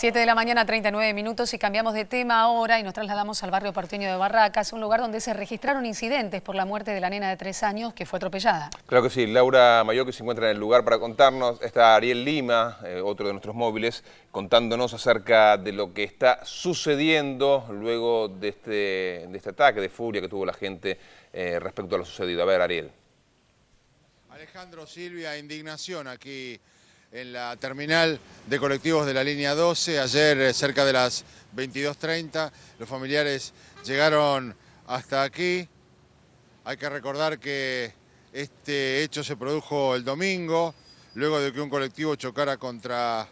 7 de la mañana, 39 minutos y cambiamos de tema ahora y nos trasladamos al barrio porteño de Barracas, un lugar donde se registraron incidentes por la muerte de la nena de tres años que fue atropellada. Claro que sí, Laura Mayor que se encuentra en el lugar para contarnos, está Ariel Lima, eh, otro de nuestros móviles, contándonos acerca de lo que está sucediendo luego de este, este ataque de furia que tuvo la gente eh, respecto a lo sucedido. A ver, Ariel. Alejandro Silvia, indignación aquí en la terminal de colectivos de la línea 12. Ayer, eh, cerca de las 22.30, los familiares llegaron hasta aquí. Hay que recordar que este hecho se produjo el domingo, luego de que un colectivo chocara contra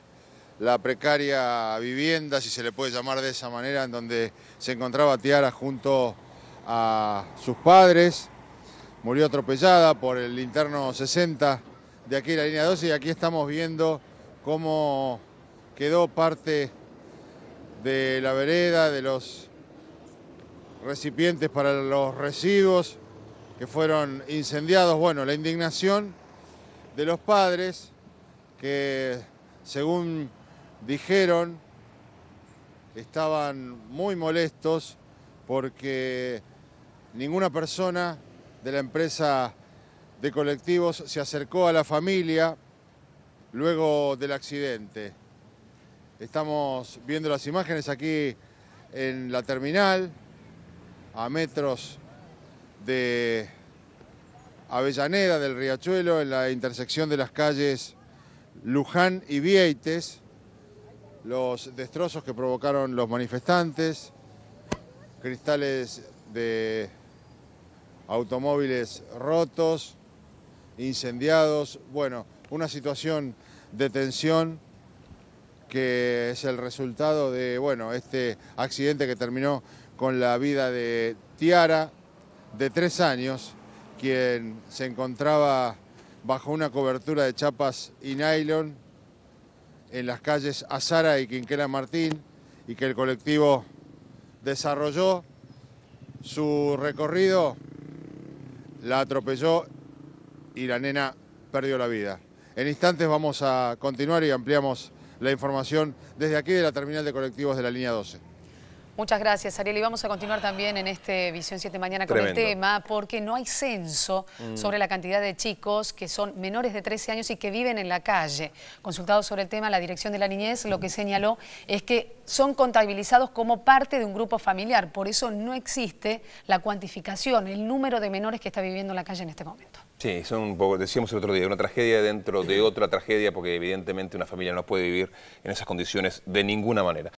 la precaria vivienda, si se le puede llamar de esa manera, en donde se encontraba Tiara junto a sus padres. Murió atropellada por el interno 60 de aquí la línea 12 y aquí estamos viendo cómo quedó parte de la vereda, de los recipientes para los residuos que fueron incendiados. Bueno, la indignación de los padres que, según dijeron, estaban muy molestos porque ninguna persona de la empresa de colectivos se acercó a la familia luego del accidente. Estamos viendo las imágenes aquí en la terminal, a metros de Avellaneda, del Riachuelo, en la intersección de las calles Luján y Vieites, los destrozos que provocaron los manifestantes, cristales de automóviles rotos, incendiados, bueno una situación de tensión que es el resultado de bueno, este accidente que terminó con la vida de Tiara, de tres años, quien se encontraba bajo una cobertura de chapas y nylon en las calles Azara y Quinquela Martín y que el colectivo desarrolló su recorrido, la atropelló y la nena perdió la vida. En instantes vamos a continuar y ampliamos la información desde aquí de la terminal de colectivos de la línea 12. Muchas gracias, Ariel. Y vamos a continuar también en este Visión 7 Mañana con el tema, porque no hay censo mm. sobre la cantidad de chicos que son menores de 13 años y que viven en la calle. Consultado sobre el tema, la Dirección de la Niñez lo que señaló es que son contabilizados como parte de un grupo familiar. Por eso no existe la cuantificación, el número de menores que está viviendo en la calle en este momento. Sí, son un poco, decíamos el otro día, una tragedia dentro de otra tragedia, porque evidentemente una familia no puede vivir en esas condiciones de ninguna manera.